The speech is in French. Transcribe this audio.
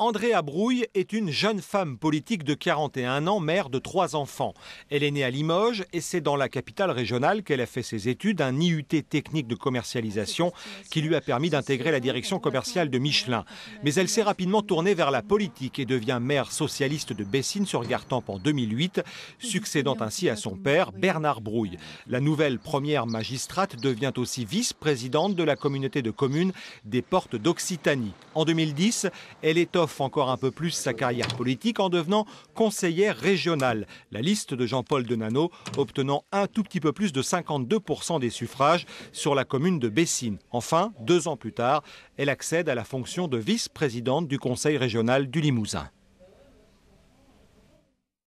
Andréa Brouille est une jeune femme politique de 41 ans, mère de trois enfants. Elle est née à Limoges et c'est dans la capitale régionale qu'elle a fait ses études, un IUT technique de commercialisation qui lui a permis d'intégrer la direction commerciale de Michelin. Mais elle s'est rapidement tournée vers la politique et devient maire socialiste de Bessines-sur-Gartempe en 2008, succédant ainsi à son père Bernard Brouille. La nouvelle première magistrate devient aussi vice-présidente de la communauté de communes des Portes d'Occitanie. En 2010, elle offre encore un peu plus sa carrière politique en devenant conseillère régionale. La liste de Jean-Paul Denano obtenant un tout petit peu plus de 52% des suffrages sur la commune de Bessines. Enfin, deux ans plus tard, elle accède à la fonction de vice-présidente du Conseil régional du Limousin.